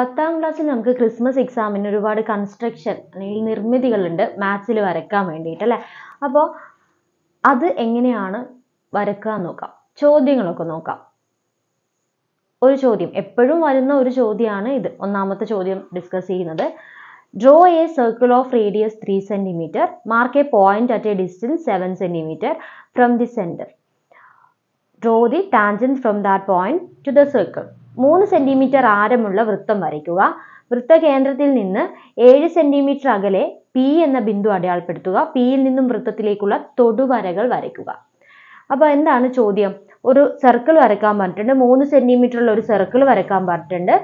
പത്താം ക്ലാസ്സിൽ നമുക്ക് ക്രിസ്മസ് എക്സാമിന് ഒരുപാട് കൺസ്ട്രക്ഷൻ അല്ലെങ്കിൽ നിർമ്മിതികളുണ്ട് മാത്സിൽ വരക്കാൻ വേണ്ടിയിട്ട് അല്ലേ അപ്പോൾ അത് എങ്ങനെയാണ് വരയ്ക്കുക നോക്കാം ചോദ്യങ്ങളൊക്കെ നോക്കാം ഒരു ചോദ്യം എപ്പോഴും വരുന്ന ഒരു ചോദ്യമാണ് ഇത് ഒന്നാമത്തെ ചോദ്യം ഡിസ്കസ് ചെയ്യുന്നത് draw a circle of radius three centimetre mark a point at a distance seven centimetre from the centre draw the tangent from that point to the circle മൂന്ന് സെന്റിമീറ്റർ ആരമുള്ള വൃത്തം വരയ്ക്കുക വൃത്തകേന്ദ്രത്തിൽ നിന്ന് ഏഴ് സെന്റിമീറ്റർ അകലെ പി എന്ന ബിന്ദു അടയാളപ്പെടുത്തുക പിയിൽ നിന്നും വൃത്തത്തിലേക്കുള്ള തൊടുവരകൾ വരയ്ക്കുക അപ്പോൾ എന്താണ് ചോദ്യം ഒരു സർക്കിൾ വരയ്ക്കാൻ പറഞ്ഞിട്ടുണ്ട് മൂന്ന് ഉള്ള ഒരു സർക്കിൾ വരയ്ക്കാൻ പറഞ്ഞിട്ടുണ്ട്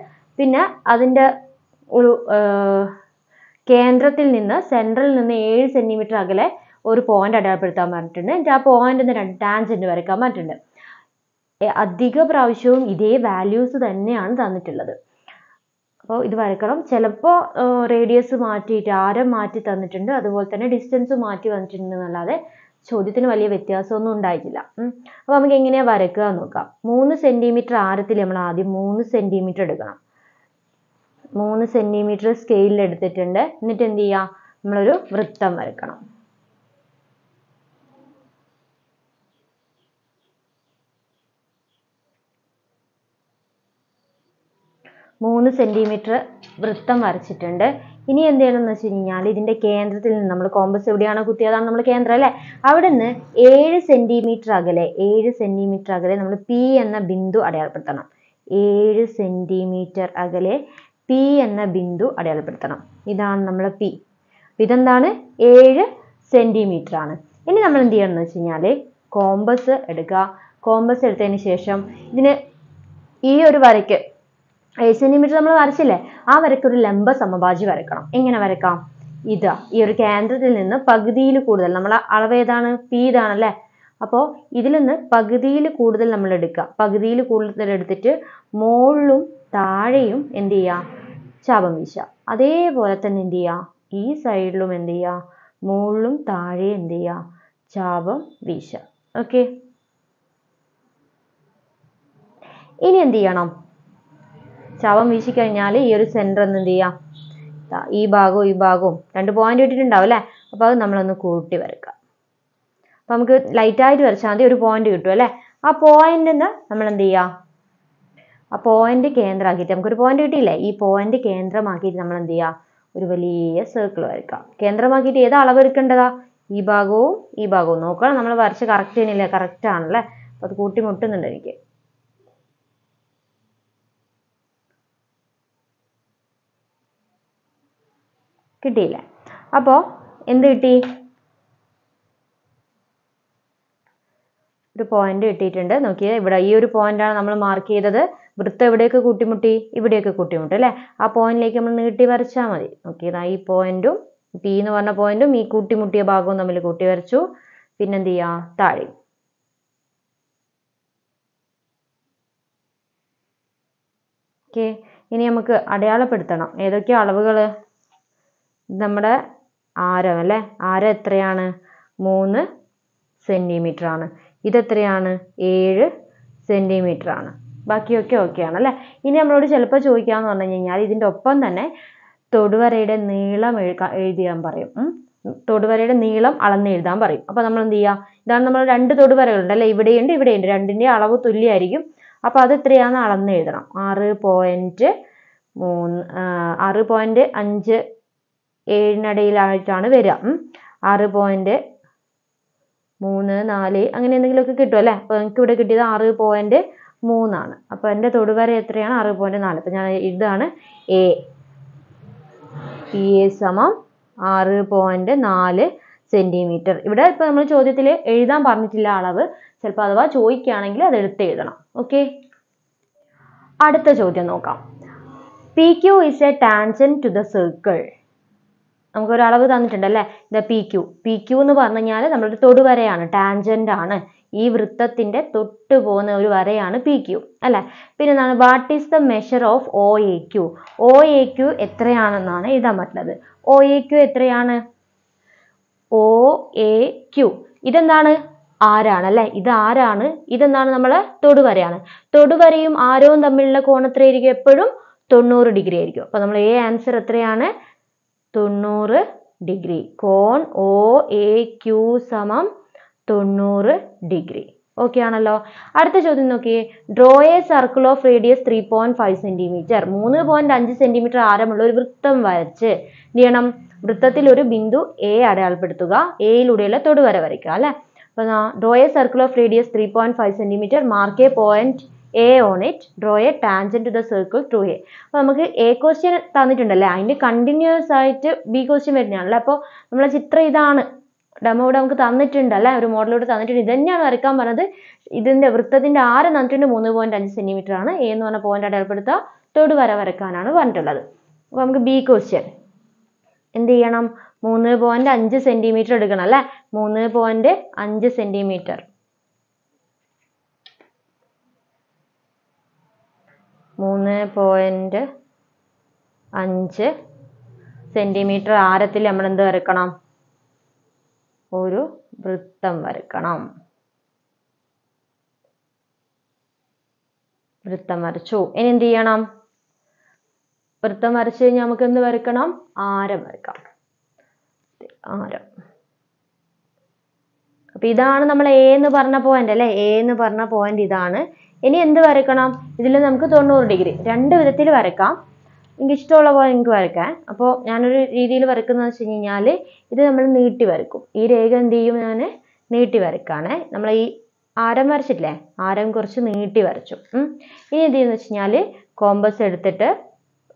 പിന്നെ അതിൻ്റെ ഒരു കേന്ദ്രത്തിൽ നിന്ന് സെൻട്രലിൽ നിന്ന് ഏഴ് സെന്റിമീറ്റർ അകലെ ഒരു പോയിന്റ് അടയാളപ്പെടുത്താൻ പറഞ്ഞിട്ടുണ്ട് എന്നിട്ട് ആ പോയിന്റിൽ നിന്ന് രണ്ട് ടാൻജന്റ് വരയ്ക്കാൻ പറഞ്ഞിട്ടുണ്ട് അധിക പ്രാവശ്യവും ഇതേ വാല്യൂസ് തന്നെയാണ് തന്നിട്ടുള്ളത് അപ്പോൾ ഇത് വരക്കണം ചിലപ്പോൾ റേഡിയസ് മാറ്റിയിട്ട് ആരം മാറ്റി തന്നിട്ടുണ്ട് അതുപോലെ തന്നെ ഡിസ്റ്റൻസ് മാറ്റി വന്നിട്ടുണ്ട് എന്നല്ലാതെ ചോദ്യത്തിന് വലിയ വ്യത്യാസമൊന്നും ഉണ്ടായിട്ടില്ല അപ്പോൾ നമുക്ക് എങ്ങനെയാണ് എന്ന് നോക്കാം മൂന്ന് സെൻറ്റിമീറ്റർ ആരത്തിൽ നമ്മൾ ആദ്യം മൂന്ന് സെൻറ്റിമീറ്റർ എടുക്കണം മൂന്ന് സെൻറ്റിമീറ്റർ സ്കെയിലിൽ എടുത്തിട്ടുണ്ട് എന്നിട്ട് എന്ത് ചെയ്യുക നമ്മളൊരു വൃത്തം വരക്കണം മൂന്ന് സെൻറ്റിമീറ്റർ വൃത്തം വരച്ചിട്ടുണ്ട് ഇനി എന്ത് ചെയ്യണമെന്ന് വെച്ച് കഴിഞ്ഞാൽ ഇതിൻ്റെ കേന്ദ്രത്തിൽ നിന്ന് നമ്മൾ കോമ്പസ് എവിടെയാണ് കുത്തിയതാണ് നമ്മൾ കേന്ദ്രം അല്ലേ അവിടെ നിന്ന് ഏഴ് സെൻറ്റിമീറ്റർ അകലെ ഏഴ് സെൻറ്റിമീറ്റർ അകലെ നമ്മൾ പി എന്ന ബിന്ദു അടയാളപ്പെടുത്തണം ഏഴ് സെൻറ്റിമീറ്റർ അകലെ പി എന്ന ബിന്ദു അടയാളപ്പെടുത്തണം ഇതാണ് നമ്മൾ പി ഇതെന്താണ് ഏഴ് സെൻറ്റിമീറ്റർ ആണ് ഇനി നമ്മൾ എന്ത് ചെയ്യണം എന്ന് വെച്ച് കഴിഞ്ഞാൽ കോമ്പസ് എടുക്കുക കോമ്പസ് എടുത്തതിന് ശേഷം ഇതിന് ഈ ഒരു വരയ്ക്ക് ഏഴ് സെന്റിമീറ്റർ നമ്മൾ വരച്ചില്ലേ ആ ഒരു ലംബ സമഭാജി വരക്കണം എങ്ങനെ വരക്കാം ഇതാ ഈ ഒരു കേന്ദ്രത്തിൽ നിന്ന് പകുതിയിൽ കൂടുതൽ നമ്മൾ അളവ് ഏതാണ് പി അല്ലേ അപ്പോൾ ഇതിൽ നിന്ന് പകുതിയിൽ കൂടുതൽ നമ്മൾ എടുക്കുക പകുതിയിൽ കൂടുതൽ എടുത്തിട്ട് മുകളിലും താഴെയും എന്ത് ചെയ്യുക ശാപം വീശുക അതേപോലെ തന്നെ എന്ത് ചെയ്യുക ഈ സൈഡിലും എന്ത് ചെയ്യുക മുകളിലും താഴെ എന്ത് ചെയ്യുക ശാപം വീശുക ഓക്കെ ഇനി എന്ത് ചെയ്യണം ശവം വീശിക്കഴിഞ്ഞാൽ ഈ ഒരു സെന്റർ ഒന്ന് എന്ത് ചെയ്യാം ഈ ഭാഗവും ഈ ഭാഗവും രണ്ട് പോയിന്റ് ഇട്ടിട്ടുണ്ടാവും അല്ലെ അപ്പോൾ അത് നമ്മളൊന്ന് കൂട്ടി വരക്കുക അപ്പോൾ നമുക്ക് ലൈറ്റ് ആയിട്ട് വരച്ചാൽ മതി ഒരു പോയിന്റ് കിട്ടും അല്ലേ ആ പോയിന്റ് നമ്മൾ എന്ത് ചെയ്യാം ആ പോയിന്റ് കേന്ദ്രമാക്കിയിട്ട് നമുക്കൊരു പോയിന്റ് കിട്ടിയില്ലേ ഈ പോയിന്റ് കേന്ദ്രമാക്കിയിട്ട് നമ്മൾ എന്ത് ചെയ്യാം ഒരു വലിയ സർക്കിൾ വരക്കാം കേന്ദ്രമാക്കിയിട്ട് ഏതാ അളവ് എടുക്കേണ്ടതാ ഈ ഭാഗവും ഈ ഭാഗവും നോക്കണം നമ്മൾ വരച്ച് കറക്റ്റ് ചെയ്യുന്നില്ല കറക്റ്റ് ആണല്ലേ അപ്പോൾ അത് കൂട്ടിമുട്ടുന്നുണ്ട് എനിക്ക് കിട്ടിയില്ല അപ്പോൾ എന്ത് കിട്ടി ഒരു പോയിന്റ് കിട്ടിയിട്ടുണ്ട് നോക്കിയത് ഇവിടെ ഈ ഒരു പോയിന്റാണ് നമ്മൾ മാർക്ക് ചെയ്തത് വൃത്തം എവിടെയൊക്കെ കൂട്ടിമുട്ടി ഇവിടെയൊക്കെ കൂട്ടിമുട്ടി അല്ലേ ആ പോയിന്റിലേക്ക് നമ്മൾ നീട്ടി വരച്ചാൽ മതി നോക്കിയതാ ഈ പോയിന്റും പി എന്ന് പറഞ്ഞ പോയിന്റും ഈ കൂട്ടിമുട്ടിയ ഭാഗവും തമ്മിൽ കൂട്ടി വരച്ചു പിന്നെന്ത് ചെയ്യാ താഴെ ഓക്കെ ഇനി നമുക്ക് അടയാളപ്പെടുത്തണം ഏതൊക്കെയാ അളവുകൾ നമ്മുടെ ആരം അല്ലേ ആരം എത്രയാണ് മൂന്ന് സെൻറ്റിമീറ്റർ ആണ് ഇതെത്രയാണ് ഏഴ് സെൻറ്റിമീറ്റർ ആണ് ബാക്കിയൊക്കെ ആണ് അല്ലേ ഇനി നമ്മളോട് ചിലപ്പോൾ ചോദിക്കാമെന്ന് പറഞ്ഞു കഴിഞ്ഞാൽ ഇതിൻ്റെ ഒപ്പം തന്നെ തൊടുവരയുടെ നീളം എഴുതാൻ എഴുതിയാൻ പറയും തൊടുവരയുടെ നീളം അളന്ന് എഴുതാൻ പറയും അപ്പോൾ നമ്മൾ എന്ത് ചെയ്യുക ഇതാണ് നമ്മൾ രണ്ട് തൊടുവരകളുണ്ട് അല്ലേ ഇവിടെയുണ്ട് ഇവിടെയുണ്ട് രണ്ടിൻ്റെ അളവ് തുല്യമായിരിക്കും അപ്പോൾ അത് എത്രയാണെന്ന് അളന്ന് എഴുതണം ആറ് പോയിൻറ്റ് മൂന്ന് ആറ് പോയിൻറ്റ് അഞ്ച് ഏഴിനടിയിലായിട്ടാണ് വരിക ആറ് പോയിൻറ്റ് മൂന്ന് നാല് അങ്ങനെ എന്തെങ്കിലുമൊക്കെ കിട്ടും അല്ലേ അപ്പോൾ ഇവിടെ കിട്ടിയത് ആറ് പോയിൻറ്റ് മൂന്നാണ് അപ്പോൾ എൻ്റെ തൊടുവര എത്രയാണ് ആറ് പോയിൻറ്റ് നാല് അപ്പോൾ ഞാൻ ഇതാണ് എ പി എ സമം ആറ് പോയിൻറ്റ് നാല് സെൻറ്റിമീറ്റർ ഇവിടെ ഇപ്പോൾ നമ്മൾ ചോദ്യത്തിൽ എഴുതാൻ പറഞ്ഞിട്ടില്ല അളവ് ചിലപ്പോൾ അഥവാ ചോദിക്കുകയാണെങ്കിൽ അത് എടുത്ത് എഴുതണം ഓക്കെ അടുത്ത ചോദ്യം നോക്കാം P Q is a tangent to the circle നമുക്കൊരു അളവ് അല്ലെ ഇത് പി ക്യു പി ക്യു എന്ന് പറഞ്ഞു കഴിഞ്ഞാൽ നമ്മളൊരു തൊടുവരയാണ് ടാൻജന്റ് ആണ് ഈ വൃത്തത്തിന്റെ തൊട്ട് പോകുന്ന ഒരു വരയാണ് പി ക്യു അല്ലേ പിന്നെ എന്താണ് what is the measure of O A Q O A Q എത്രയാണെന്നാണ് എഴുതാൻ പറ്റുന്നത് ഒ എ ക്യു എത്രയാണ് ഒ എ ക്യു ഇതെന്താണ് ആരാണ് അല്ലെ ഇത് ആരാണ് ഇതെന്താണ് നമ്മളെ തൊടുവരയാണ് തൊടുവരയും ആരവും തമ്മിലുള്ള കോണത്രയായിരിക്കും എപ്പോഴും തൊണ്ണൂറ് ഡിഗ്രി ആയിരിക്കും അപ്പോൾ നമ്മൾ എ ആൻസർ എത്രയാണ് തൊണ്ണൂറ് ഡിഗ്രി കോൺ ഒ എ ക്യൂ സമം തൊണ്ണൂറ് ഡിഗ്രി ഓക്കെ ആണല്ലോ അടുത്ത ചോദ്യം നോക്കിയേ draw a circle of radius three point five centimetre മൂന്ന് പോയിന്റ് അഞ്ച് സെന്റിമീറ്റർ ആരമുള്ള ഒരു വൃത്തം വരച്ച് എന്ത് ചെയ്യണം വൃത്തത്തിൽ ഒരു ബിന്ദു എ അടയാളപ്പെടുത്തുക എയിലൂടെയുള്ള തൊടുവര വരയ്ക്കുക അല്ലെ അപ്പൊ draw a circle of radius three point five centimetre mark a point A on it draw a tangent to the circle to A അപ്പോൾ നമുക്ക് എ ക്വസ്റ്റ്യൻ തന്നിട്ടുണ്ടല്ലേ അതിൻ്റെ കണ്ടിന്യൂസ് ആയിട്ട് ബി ക്വസ്റ്റ്യൻ വരുന്നതാണല്ലേ അപ്പോൾ നമ്മളെ ചിത്രം ഇതാണ് ഡമോടെ നമുക്ക് തന്നിട്ടുണ്ട് അല്ലേ ഒരു മോഡലോട് തന്നിട്ടുണ്ട് ഇത് വരയ്ക്കാൻ പറഞ്ഞത് ഇതിൻ്റെ വൃത്തത്തിൻ്റെ ആരം തന്നിട്ടുണ്ട് മൂന്ന് പോയിൻറ്റ് അഞ്ച് സെൻറ്റിമീറ്റർ ആണ് എ എന്ന് പറഞ്ഞ പോയിൻ്റ് അടയാളപ്പെടുത്തുക തൊടു വര വരയ്ക്കാനാണ് പറഞ്ഞിട്ടുള്ളത് അപ്പോൾ നമുക്ക് ബി ക്വസ്റ്റ്യൻ എന്ത് ചെയ്യണം മൂന്ന് പോയിൻറ്റ് അഞ്ച് സെൻറ്റിമീറ്റർ എടുക്കണം അല്ലേ മൂന്ന് പോയിൻറ്റ് അഞ്ച് സെൻറ്റിമീറ്റർ മൂന്ന് പോയിൻറ്റ് അഞ്ച് സെൻറ്റിമീറ്റർ ആരത്തിൽ എന്ത് വരക്കണം ഒരു വൃത്തം വരക്കണം വൃത്തം വരച്ചു ഇനി എന്ത് ചെയ്യണം വൃത്തം വരച്ചു കഴിഞ്ഞാൽ നമുക്ക് എന്ത് വരക്കണം ആരം വരക്കാം ആരം അപ്പൊ ഇതാണ് നമ്മൾ എ എന്ന് പറഞ്ഞ പോയിന്റ് അല്ലെ എ എന്ന് പറഞ്ഞ പോയിന്റ് ഇതാണ് ഇനി എന്ത് വരക്കണം ഇതിൽ നമുക്ക് തൊണ്ണൂറ് ഡിഗ്രി രണ്ട് വിധത്തിൽ വരക്കാം എനിക്ക് ഇഷ്ടമുള്ള പോലെ എനിക്ക് വരക്കാം അപ്പോൾ ഞാനൊരു രീതിയിൽ വരക്കുന്നതെന്ന് വെച്ച് കഴിഞ്ഞാൽ ഇത് നമ്മൾ നീട്ടി വരക്കും ഈ രേഖ എന്ത് ചെയ്യും ഞാൻ നീട്ടി വരക്കുകയാണേ നമ്മൾ ഈ ആരം വരച്ചിട്ടില്ലേ ആരം കുറച്ച് നീട്ടി വരച്ചു ഇനി എന്ത് ചെയ്യുന്നു വെച്ച് കഴിഞ്ഞാൽ കോമ്പസ് എടുത്തിട്ട്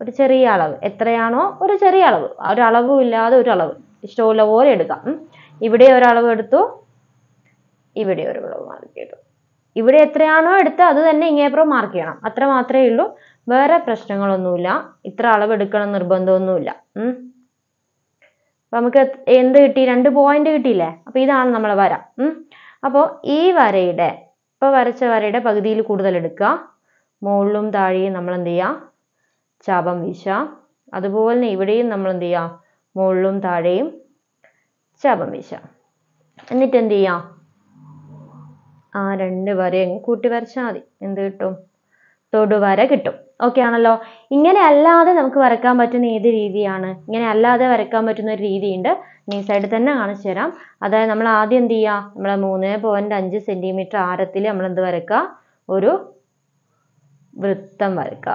ഒരു ചെറിയ അളവ് എത്രയാണോ ഒരു ചെറിയ അളവ് ഒരു അളവും ഇല്ലാതെ ഒരു അളവ് ഇഷ്ടമുള്ള പോലെ എടുക്കാം ഇവിടെ ഒരളവ് എടുത്തു ഇവിടെ ഒരു അളവ് മാർക്ക് ഇവിടെ എത്രയാണോ എടുത്തത് അത് തന്നെ ഇങ്ങേപ്പുറം മാർക്ക് ചെയ്യണം അത്ര മാത്രമേ ഉള്ളൂ വേറെ പ്രശ്നങ്ങളൊന്നുമില്ല ഇത്ര അളവ് എടുക്കണം നിർബന്ധമൊന്നുമില്ല നമുക്ക് എന്ത് കിട്ടി രണ്ട് പോയിന്റ് കിട്ടിയില്ലേ അപ്പോൾ ഇതാണ് നമ്മളെ വര അപ്പോൾ ഈ വരയുടെ ഇപ്പൊ വരച്ച വരയുടെ പകുതിയിൽ കൂടുതൽ എടുക്കുക മുകളിലും താഴെയും നമ്മൾ എന്ത് ചെയ്യുക ചാപം വീശ അതുപോലെ തന്നെ ഇവിടെയും നമ്മൾ എന്ത് ചെയ്യുക മുകളിലും താഴെയും ചാപം വീശ എന്നിട്ട് എന്ത് ചെയ്യുക ആ രണ്ട് വരയും കൂട്ടി വരച്ചാൽ മതി എന്ത് കിട്ടും തൊടുവര കിട്ടും ഓക്കെ ആണല്ലോ ഇങ്ങനെ അല്ലാതെ നമുക്ക് വരക്കാൻ പറ്റുന്ന ഏത് രീതിയാണ് ഇങ്ങനെ അല്ലാതെ വരക്കാൻ പറ്റുന്ന ഒരു രീതിയുണ്ട് ഈ സൈഡിൽ തന്നെ കാണിച്ചു തരാം അതായത് നമ്മൾ ആദ്യം എന്ത് ചെയ്യുക നമ്മൾ മൂന്ന് പോയിന്റ് അഞ്ച് സെന്റിമീറ്റർ ആരത്തിൽ നമ്മൾ എന്ത് വരക്ക ഒരു വൃത്തം വരക്ക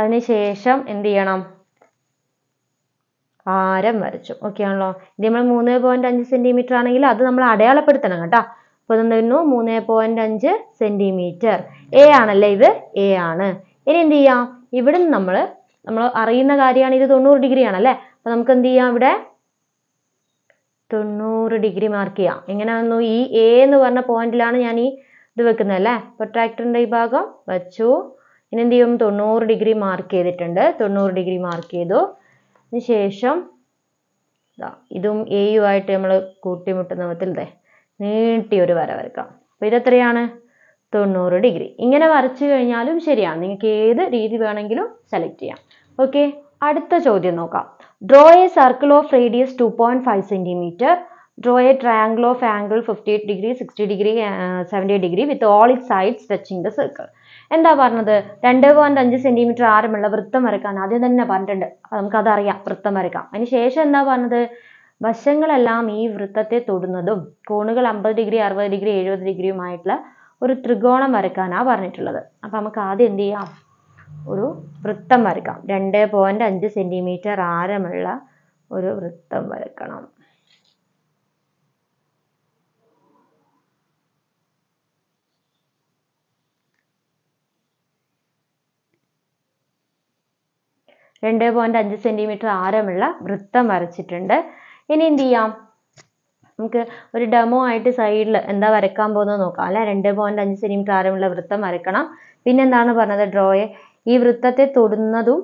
അതിനുശേഷം എന്ത് ചെയ്യണം ആരം വരച്ചു ഓക്കെ ആണല്ലോ ഇത് നമ്മൾ മൂന്ന് പോയിന്റ് അഞ്ച് സെന്റിമീറ്റർ ആണെങ്കിൽ അത് നമ്മൾ അടയാളപ്പെടുത്തണം കേട്ടോ അപ്പോൾ എന്തായിരുന്നു മൂന്ന് പോയിന്റ് അഞ്ച് സെന്റിമീറ്റർ എ ആണല്ലേ ഇത് എ ആണ് ഇനി എന്ത് ചെയ്യാം ഇവിടെ നിന്ന് നമ്മൾ നമ്മൾ അറിയുന്ന കാര്യമാണ് ഇത് തൊണ്ണൂറ് ഡിഗ്രി ആണല്ലേ അപ്പോൾ നമുക്ക് എന്ത് ചെയ്യാം ഇവിടെ തൊണ്ണൂറ് ഡിഗ്രി മാർക്ക് ചെയ്യാം എങ്ങനെ വന്നു ഈ എ എന്ന് പറഞ്ഞ പോയിന്റിലാണ് ഞാൻ ഈ ഇത് വെക്കുന്നത് അല്ലേ അപ്പോൾ ട്രാക്ടറിന്റെ ഈ ഭാഗം വച്ചു ഇനി എന്ത് ചെയ്യും തൊണ്ണൂറ് ഡിഗ്രി മാർക്ക് ചെയ്തിട്ടുണ്ട് തൊണ്ണൂറ് ഡിഗ്രി മാർക്ക് ചെയ്തു ശേഷം ഇതും യു ആയിട്ട് നമ്മൾ കൂട്ടിമുട്ടുന്ന വിധത്തിൽ ഇതേ നീട്ടി ഒരു വര വരക്കാം അപ്പോൾ ഇതെത്രയാണ് തൊണ്ണൂറ് ഡിഗ്രി ഇങ്ങനെ വരച്ചു കഴിഞ്ഞാലും ശരിയാണ് നിങ്ങൾക്ക് ഏത് രീതി വേണമെങ്കിലും സെലക്ട് ചെയ്യാം ഓക്കെ അടുത്ത ചോദ്യം നോക്കാം draw a circle of radius two point five centimetre draw a triangle of angle fifty eight degree sixty degree seventy degree with all it sides touching the circle എന്താ പറഞ്ഞത് രണ്ട് പോയിന്റ് അഞ്ച് centimetre ആരമുള്ള വൃത്തം വരയ്ക്കാൻ ആദ്യം തന്നെ പറഞ്ഞിട്ടുണ്ട് നമുക്ക് അതറിയാം വൃത്തം വരക്കാം അതിന് ശേഷം എന്താ പറഞ്ഞത് വശങ്ങളെല്ലാം ഈ വൃത്തത്തെ തൊടുന്നതും കോണുകൾ അമ്പത് ഡിഗ്രി അറുപത് ഡിഗ്രി എഴുപത് ഡിഗ്രിയുമായിട്ടുള്ള ഒരു ത്രികോണം വരക്കാനാ പറഞ്ഞിട്ടുള്ളത് അപ്പൊ നമുക്ക് ആദ്യം എന്ത് ചെയ്യാം ഒരു വൃത്തം വരക്കാം രണ്ട് പോയിന്റ് അഞ്ച് സെന്റിമീറ്റർ ആരമുള്ള ഒരു വൃത്തം വരക്കണം രണ്ട് പോയിന്റ് അഞ്ച് സെന്റിമീറ്റർ ആരമുള്ള വൃത്തം വരച്ചിട്ടുണ്ട് ഇനി എന്ത് ചെയ്യാം നമുക്ക് ഒരു ഡെമോ ആയിട്ട് സൈഡിൽ എന്താ വരക്കാൻ പോകുന്നത് നോക്കാം അല്ലെ രണ്ട് പോയിന്റ് അഞ്ച് സെന്റിമീറ്റർ ആരമുള്ള വൃത്തം വരക്കണം പിന്നെ എന്താണ് പറഞ്ഞത് ഡ്രോയെ ഈ വൃത്തത്തെ തൊടുന്നതും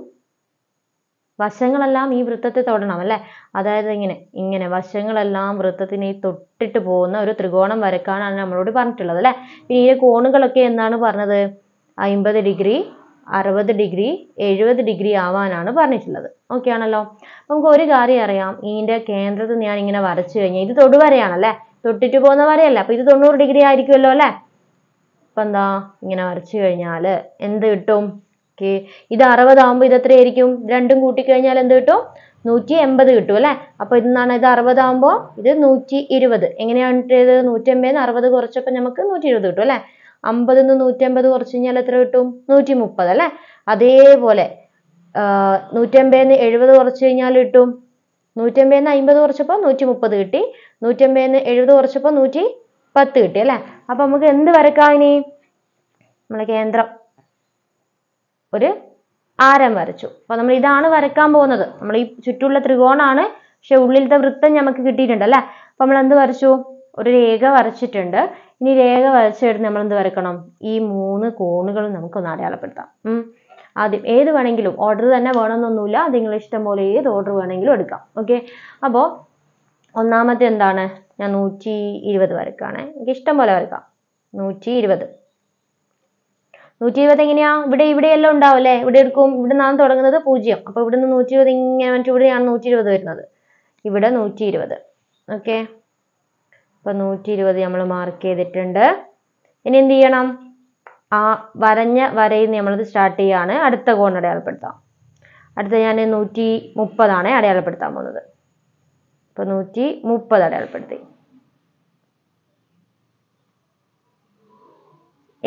വശങ്ങളെല്ലാം ഈ വൃത്തത്തെ തൊടണം അല്ലേ അതായത് ഇങ്ങനെ ഇങ്ങനെ വശങ്ങളെല്ലാം വൃത്തത്തിനെ തൊട്ടിട്ട് പോകുന്ന ഒരു ത്രികോണം വരക്കാനാണ് നമ്മളോട് പറഞ്ഞിട്ടുള്ളത് അല്ലേ പിന്നെ ഈ കോണുകളൊക്കെ എന്താണ് പറഞ്ഞത് അമ്പത് ഡിഗ്രി അറുപത് ഡിഗ്രി എഴുപത് ഡിഗ്രി ആവാനാണ് പറഞ്ഞിട്ടുള്ളത് ഓക്കെ ആണല്ലോ നമുക്ക് ഒരു കാര്യം അറിയാം ഇതിന്റെ കേന്ദ്രത്തിൽ ഞാൻ ഇങ്ങനെ വരച്ചു കഴിഞ്ഞാൽ ഇത് തൊടുവരയാണല്ലേ തൊട്ടിട്ട് പോകുന്ന വരയല്ല അപ്പൊ ഇത് തൊണ്ണൂറ് ഡിഗ്രി ആയിരിക്കുമല്ലോ അല്ലേ അപ്പൊ എന്താ ഇങ്ങനെ വരച്ചു കഴിഞ്ഞാല് എന്ത് കിട്ടും ഓക്കെ ഇത് അറുപതാകുമ്പോൾ ഇത് എത്രയായിരിക്കും രണ്ടും കൂട്ടിക്കഴിഞ്ഞാൽ എന്ത് കിട്ടും നൂറ്റി എൺപത് കിട്ടും അല്ലേ അപ്പോൾ ഇന്നാണ് ഇത് അറുപതാകുമ്പോൾ ഇത് നൂറ്റി ഇരുപത് എങ്ങനെയാണ് ഇത് നൂറ്റി എൺപതിന് അറുപത് കുറച്ചപ്പോൾ നമുക്ക് നൂറ്റി ഇരുപത് കിട്ടും അല്ലേ അമ്പതിന്ന് നൂറ്റമ്പത് കുറച്ച് കഴിഞ്ഞാൽ എത്ര കിട്ടും നൂറ്റി മുപ്പത് അല്ലേ അതേപോലെ നൂറ്റമ്പതിന്ന് എഴുപത് കുറച്ച് കഴിഞ്ഞാൽ കിട്ടും നൂറ്റമ്പതിന്ന് അമ്പത് കുറച്ചപ്പോൾ നൂറ്റി മുപ്പത് കിട്ടി നൂറ്റമ്പതിന്ന് എഴുപത് കുറച്ചപ്പോൾ നൂറ്റി പത്ത് കിട്ടി അല്ലെ അപ്പൊ നമുക്ക് എന്ത് വരക്കാം ഇനി നമ്മളെ കേന്ദ്രം ഒരു ആരം വരച്ചു അപ്പൊ നമ്മൾ ഇതാണ് വരക്കാൻ പോകുന്നത് നമ്മൾ ഈ ചുറ്റുള്ള ത്രികോണാണ് പക്ഷെ ഉള്ളിലത്തെ വൃത്തം നമുക്ക് കിട്ടിയിട്ടുണ്ട് അല്ലെ അപ്പൊ നമ്മൾ എന്ത് വരച്ചു ഒരു രേഖ വരച്ചിട്ടുണ്ട് ഇനി രേഖ വരച്ചെടുത്ത് നമ്മൾ എന്ത് വരക്കണം ഈ മൂന്ന് കോണുകളും നമുക്കൊന്ന് അടയാളപ്പെടുത്താം ആദ്യം ഏത് വേണമെങ്കിലും ഓർഡർ തന്നെ വേണമെന്നൊന്നുമില്ല അത് നിങ്ങൾ ഇഷ്ടം പോലെ ഏത് ഓർഡർ വേണമെങ്കിലും എടുക്കാം ഓക്കെ അപ്പോൾ ഒന്നാമത്തെ എന്താണ് ഞാൻ നൂറ്റി ഇരുപത് വരക്കുകയാണേ എനിക്ക് ഇഷ്ടം പോലെ വരക്കാം നൂറ്റി ഇരുപത് നൂറ്റി ഇരുപത് എങ്ങനെയാ ഇവിടെ ഇവിടെയെല്ലാം ഉണ്ടാവും ഇവിടെ എടുക്കും ഇവിടെ നിന്നാണ് തുടങ്ങുന്നത് പൂജ്യം അപ്പോൾ ഇവിടെ നിന്ന് നൂറ്റി ഇരുപത് ഇങ്ങനെ വന്നിട്ട് ഇവിടെയാണ് നൂറ്റി ഇരുപത് വരുന്നത് ഇവിടെ നൂറ്റി ഇരുപത് ഓക്കെ അപ്പം നൂറ്റി ഇരുപത് നമ്മൾ മാർക്ക് ചെയ്തിട്ടുണ്ട് ഇനി എന്ത് ചെയ്യണം ആ വരഞ്ഞ വരയിൽ നിന്ന് നമ്മളത് സ്റ്റാർട്ട് ചെയ്യാണ് അടുത്ത കോൺ അടയാളപ്പെടുത്താം അടുത്ത ഞാൻ നൂറ്റി മുപ്പതാണ് അടയാളപ്പെടുത്താൻ പോകുന്നത് അപ്പോൾ നൂറ്റി മുപ്പത് അടയാളപ്പെടുത്തി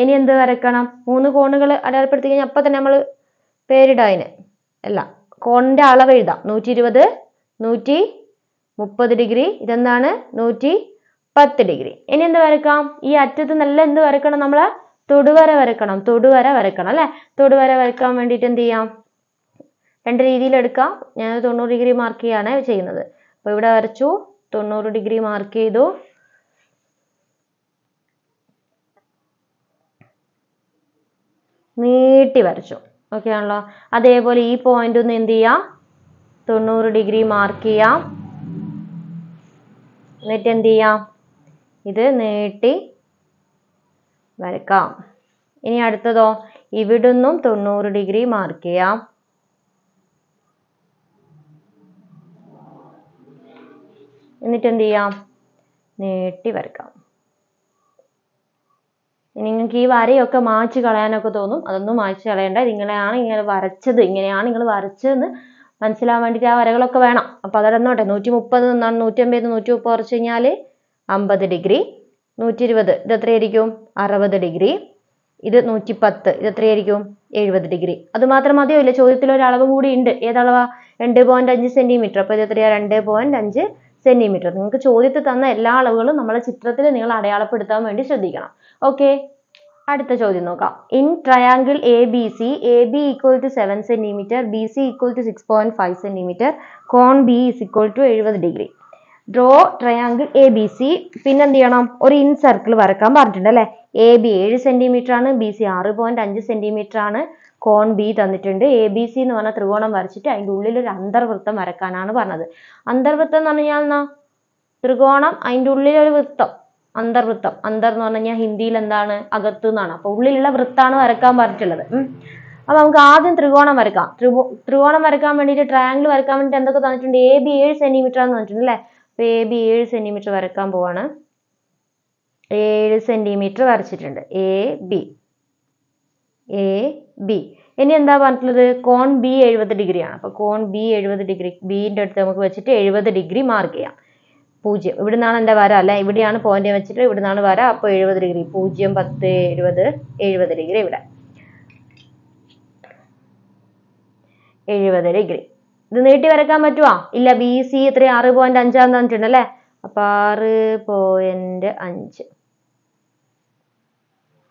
ഇനി എന്ത് വരക്കണം മൂന്ന് കോണുകൾ അടയാളപ്പെടുത്തി കഴിഞ്ഞാൽ അപ്പം തന്നെ നമ്മൾ പേരിടാം അതിന് അല്ല കോണിൻ്റെ അളവ് എഴുതാം നൂറ്റി ഇരുപത് നൂറ്റി മുപ്പത് ഡിഗ്രി ഇതെന്താണ് നൂറ്റി പത്ത് ഡിഗ്രി ഇനി എന്ത് വരക്കാം ഈ അറ്റത്ത് നല്ല എന്ത് വരക്കണം നമ്മൾ തൊടുവര വരക്കണം തൊടുവര വരക്കണം അല്ലെ തൊടുവര വരക്കാൻ വേണ്ടിട്ട് എന്ത് ചെയ്യാം രണ്ട് രീതിയിൽ എടുക്കാം ഞാൻ തൊണ്ണൂറ് ഡിഗ്രി മാർക്ക് ചെയ്യാണ് ചെയ്യുന്നത് അപ്പോൾ ഇവിടെ വരച്ചു തൊണ്ണൂറ് ഡിഗ്രി മാർക്ക് ചെയ്തു നീട്ടി വരച്ചു ഓക്കെ ആണല്ലോ അതേപോലെ ഈ പോയിന്റ് ഒന്ന് എന്ത് ചെയ്യാം തൊണ്ണൂറ് ഡിഗ്രി മാർക്ക് ചെയ്യാം എന്നിട്ട് എന്ത് ചെയ്യാം ഇത് നീട്ടി വരക്കാം ഇനി അടുത്തതോ ഇവിടുന്നും തൊണ്ണൂറ് ഡിഗ്രി മാർക്ക് ചെയ്യാം എന്നിട്ട് എന്ത് ചെയ്യാം നീട്ടി വരക്കാം നിങ്ങൾക്ക് ഈ വരയൊക്കെ മായ്ച്ചു കളയാനൊക്കെ തോന്നും അതൊന്നും മായ്ച്ചു കളയണ്ട ഇതിങ്ങനെയാണ് ഇങ്ങനെ വരച്ചത് ഇങ്ങനെയാണ് നിങ്ങൾ വരച്ചതെന്ന് മനസ്സിലാവാൻ വേണ്ടിയിട്ട് ആ വരകളൊക്കെ വേണം അപ്പോൾ അതടന്നോട്ടെ നൂറ്റി മുപ്പത് നൂറ്റി അമ്പത് നൂറ്റി മുപ്പത് കുറച്ച് കഴിഞ്ഞാൽ അമ്പത് ഡിഗ്രി നൂറ്റി ഇരുപത് ഇത് എത്രയായിരിക്കും അറുപത് ഡിഗ്രി ഇത് നൂറ്റി പത്ത് ഇത് എത്രയായിരിക്കും എഴുപത് ഡിഗ്രി അതുമാത്രം മതിയോ ഇല്ല ചോദ്യത്തിൽ ഒരു അളവ് കൂടി ഉണ്ട് ഏതളവാ രണ്ട് പോയിന്റ് അഞ്ച് സെന്റിമീറ്റർ അപ്പോൾ ഇത് എത്രയാ രണ്ട് പോയിന്റ് അഞ്ച് സെന്റിമീറ്റർ നിങ്ങൾക്ക് ചോദ്യത്തിൽ തന്ന എല്ലാ അളവുകളും നമ്മളെ ചിത്രത്തിൽ നിങ്ങൾ അടയാളപ്പെടുത്താൻ വേണ്ടി ശ്രദ്ധിക്കണം ഓക്കെ അടുത്ത ചോദ്യം നോക്കാം in triangle A B C A B equal to seven centimetre B C equal to six point five centimetre കോൺ ബി ഇസ് ഈക്വൽ ടു എഴുപത് degree draw triangle A B C പിന്നെ എന്ത് ചെയ്യണം ഒരു ഇൻ സർക്കിൾ വരക്കാൻ പറഞ്ഞിട്ടുണ്ട് അല്ലെ A B ഏഴ് സെന്റിമീറ്റർ ആണ് ബി സി ആറ് പോയിന്റ് അഞ്ച് സെന്റിമീറ്റർ ആണ് കോൺ ബി തന്നിട്ടുണ്ട് എ ബി സി എന്ന് പറഞ്ഞ ത്രികോണം വരച്ചിട്ട് അതിൻ്റെ ഉള്ളിൽ ഒരു അന്തർവൃത്തം വരക്കാനാണ് പറഞ്ഞത് അന്തർവൃത്തം എന്ന് പറഞ്ഞാൽ എന്നാ ത്രികോണം അതിൻ്റെ ഉള്ളിൽ ഒരു വൃത്തം അന്തർവൃത്തം അന്തർ എന്ന് പറഞ്ഞു കഴിഞ്ഞാൽ ഹിന്ദിയിൽ എന്താണ് അകത്ത് എന്നാണ് അപ്പോൾ ഉള്ളിലുള്ള വൃത്താണ് വരക്കാൻ പറഞ്ഞിട്ടുള്ളത് അപ്പോൾ നമുക്ക് ആദ്യം ത്രികോണം വരക്കാം ത്രികോണം വരക്കാൻ വേണ്ടിയിട്ട് ട്രയാങ്കിൾ വരക്കാൻ വേണ്ടിയിട്ട് എന്തൊക്കെ തന്നിട്ടുണ്ട് എ ബി ഏഴ് സെന്റിമീറ്റർ ആണ് തന്നിട്ടുണ്ട് അല്ലെ അപ്പോൾ എ ബി ഏഴ് സെൻറ്റിമീറ്റർ വരക്കാൻ പോവാണ് ഏഴ് സെൻറ്റിമീറ്റർ വരച്ചിട്ടുണ്ട് എ ബി എ ബി ഇനി എന്താ പറഞ്ഞിട്ടുള്ളത് കോൺ ബി എഴുപത് ഡിഗ്രിയാണ് അപ്പോൾ കോൺ ബി എഴുപത് ഡിഗ്രി ബിൻ്റെ അടുത്ത് നമുക്ക് വെച്ചിട്ട് എഴുപത് ഡിഗ്രി മാർക്ക് ചെയ്യാം പൂജ്യം ഇവിടെ നിന്നാണ് എൻ്റെ വര അല്ല ഇവിടെയാണ് പോയിന്റ് വെച്ചിട്ട് ഇവിടെ നിന്നാണ് വര അപ്പോൾ എഴുപത് ഡിഗ്രി പൂജ്യം പത്ത് എഴുപത് എഴുപത് ഡിഗ്രി ഇവിടെ എഴുപത് ഡിഗ്രി ഇത് നീട്ടി വരക്കാൻ പറ്റുമോ ഇല്ല ബി സി ഇത്രയും ആറ് പോയിന്റ് അഞ്ചാന്ന് തന്നിട്ടുണ്ട് അല്ലെ അപ്പൊ ആറ് പോയിന്റ് അഞ്ച്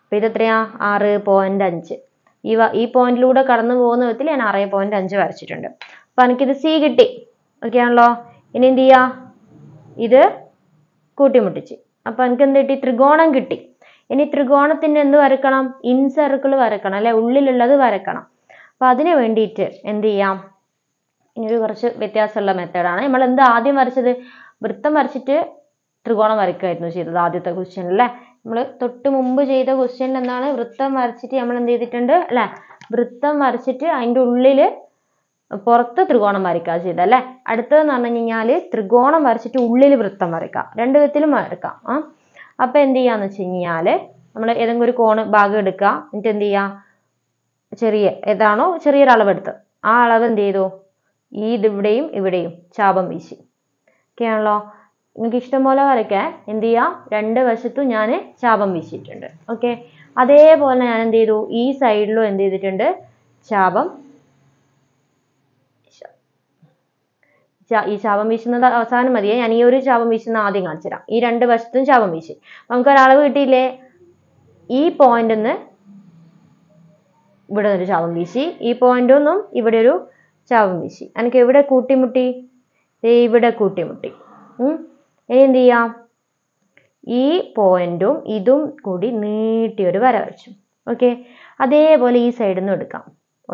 അപ്പൊ ഇത് എത്രയാ ആറ് പോയിന്റ് അഞ്ച് ഈ ഈ പോയിന്റിലൂടെ കടന്നു പോകുന്ന വിധത്തിൽ ഞാൻ ആറ് പോയിന്റ് അഞ്ച് വരച്ചിട്ടുണ്ട് അപ്പൊ എനിക്കിത് സി കിട്ടി ഓക്കെ ആണല്ലോ ഇനി എന്ത് ചെയ്യാ ഇത് കൂട്ടിമുട്ടിച്ച് അപ്പൊ എനിക്ക് എന്ത് കിട്ടി ത്രികോണം കിട്ടി ഇനി ത്രികോണത്തിന്റെ എന്ത് വരക്കണം ഇൻസർക്കിൾ വരക്കണം അല്ലെ ഉള്ളിലുള്ളത് വരക്കണം അപ്പൊ അതിനു വേണ്ടിയിട്ട് എന്ത് ചെയ്യാം ഇനി ഒരു കുറച്ച് വ്യത്യാസമുള്ള മെത്തേഡാണ് നമ്മൾ എന്ത് ആദ്യം വരച്ചത് വൃത്തം വരച്ചിട്ട് ത്രികോണം വരയ്ക്കുമായിരുന്നു ചെയ്തത് ആദ്യത്തെ ക്വസ്റ്റ്യൻ അല്ലേ നമ്മൾ തൊട്ട് മുമ്പ് ചെയ്ത ക്വസ്റ്റ്യനിൽ എന്നാണ് വൃത്തം വരച്ചിട്ട് നമ്മൾ എന്ത് ചെയ്തിട്ടുണ്ട് അല്ലേ വൃത്തം വരച്ചിട്ട് അതിൻ്റെ ഉള്ളിൽ പുറത്ത് ത്രികോണം വരയ്ക്കുക ചെയ്തത് അല്ലേ അടുത്തതെന്ന് പറഞ്ഞു കഴിഞ്ഞാൽ ത്രികോണം വരച്ചിട്ട് ഉള്ളിൽ വൃത്തം വരയ്ക്കാം രണ്ട് വിധത്തിലും വരയ്ക്കാം ആ അപ്പോൾ എന്ത് ചെയ്യാന്ന് വെച്ച് കഴിഞ്ഞാൽ നമ്മൾ ഏതെങ്കിലും ഒരു കോണ് ഭാഗം എടുക്കുക എന്നിട്ട് എന്ത് ചെയ്യുക ചെറിയ ഏതാണോ ചെറിയൊരു അളവെടുത്ത് ആ അളവ് എന്ത് ചെയ്തു ഇതിവിടെയും ഇവിടെയും ചാപം വീശി ഓക്കെയാണല്ലോ നിങ്ങൾക്ക് ഇഷ്ടംപോലെ വരയ്ക്കാൻ എന്ത് ചെയ്യാം രണ്ട് വശത്തും ഞാൻ ചാപം വീശിയിട്ടുണ്ട് ഓക്കെ അതേപോലെ ഞാൻ എന്ത് ചെയ്തു ഈ സൈഡിലും എന്ത് ചെയ്തിട്ടുണ്ട് ചാപം ഈ ചാപം വീശുന്നത് അവസാനം മതിയേ ഞാൻ ഈ ഒരു ചാപം വീശുന്ന ആദ്യം കാണിച്ചു തരാം ഈ രണ്ട് വശത്തും ചാപം വീശി നമുക്ക് ഒരളവ് കിട്ടിയില്ലേ ഈ പോയിന്റ് ഒന്ന് ഇവിടെ ഒരു ചാപം വീശി ഈ പോയിന്റ് ഒന്നും ഇവിടെ ഒരു ചാവും വീശി എനിക്ക് എവിടെ കൂട്ടിമുട്ടി ഇവിടെ കൂട്ടിമുട്ടി ഇനി എന്ത് ചെയ്യാം ഈ പോയിന്റും ഇതും കൂടി നീട്ടി ഒരു വര വരച്ചു ഓക്കെ അതേപോലെ ഈ സൈഡിൽ നിന്ന് എടുക്കാം